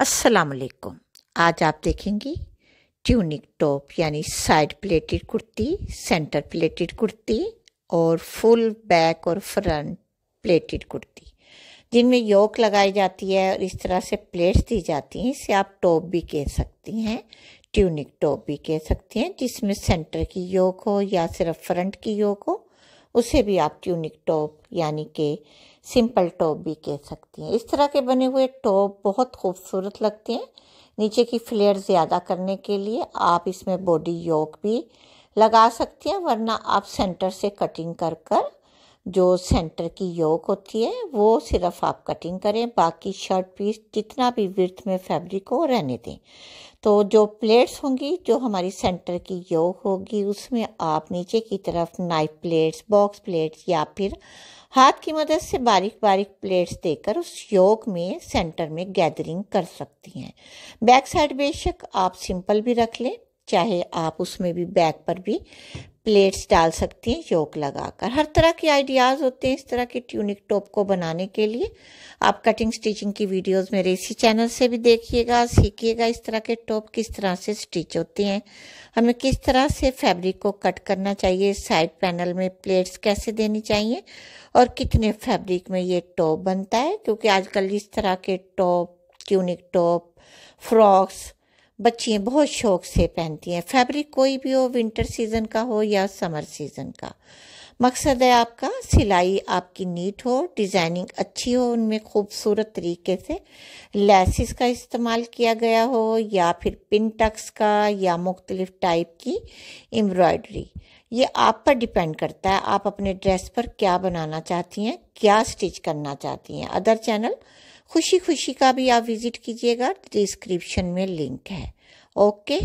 अस्सलाम वालेकुम आज आप देखेंगे ट्यूनिक टॉप यानी side pleated kurti centre pleated kurti और फुल बैक और फ्रंट प्लेटेड कुर्ती जिनमें योक लगाई जाती है और इस तरह से प्लेट्स दी जाती हैं इसे आप टॉप भी कह सकती हैं ट्यूनिक टॉप भी कह सकती हैं जिसमें सेंटर की योक हो या सिर्फ फ्रंट की योक हो उसे भी आप ट्यूनिक टॉप यानी कि सिंपल टॉप भी कह सकती हैं इस तरह के बने हुए टॉप बहुत खूबसूरत लगते हैं नीचे की फ्लेयर ज़्यादा करने के लिए आप इसमें बॉडी योक भी लगा सकती हैं वरना आप सेंटर से कटिंग कर कर जो सेंटर की योग होती है वो सिर्फ आप कटिंग करें बाकी शर्ट पीस जितना भी विर्थ में फैब्रिक हो रहने दें तो जो प्लेट्स होंगी जो हमारी सेंटर की योग होगी उसमें आप नीचे की तरफ नाइफ प्लेट्स बॉक्स प्लेट्स या फिर हाथ की मदद से बारीक बारीक प्लेट्स देकर उस योग में सेंटर में गैदरिंग कर सकती हैं बैक साइड बेशक आप सिंपल भी रख लें चाहे आप उसमें भी बैक पर भी प्लेट्स डाल सकती हैं योक लगाकर हर तरह के आइडियाज़ होते हैं इस तरह के ट्यूनिक टॉप को बनाने के लिए आप कटिंग स्टिचिंग की वीडियोस मेरे इसी चैनल से भी देखिएगा सीखिएगा इस तरह के टॉप किस तरह से स्टिच होते हैं हमें किस तरह से फैब्रिक को कट करना चाहिए साइड पैनल में प्लेट्स कैसे देनी चाहिए और कितने फैब्रिक में ये टॉप बनता है क्योंकि आजकल इस तरह के टॉप ट्यूनिक टॉप फ्रॉक्स बच्चियाँ बहुत शौक से पहनती हैं फैब्रिक कोई भी हो विंटर सीज़न का हो या समर सीज़न का मकसद है आपका सिलाई आपकी नीट हो डिज़ाइनिंग अच्छी हो उनमें खूबसूरत तरीके से लेसिस का इस्तेमाल किया गया हो या फिर पिन टक्स का या मुख्तलिफ टाइप की एम्ब्रॉयडरी ये आप पर डिपेंड करता है आप अपने ड्रेस पर क्या बनाना चाहती हैं क्या स्टिच करना चाहती हैं अदर चैनल खुशी खुशी का भी आप विज़िट कीजिएगा डिस्क्रिप्शन में लिंक है ओके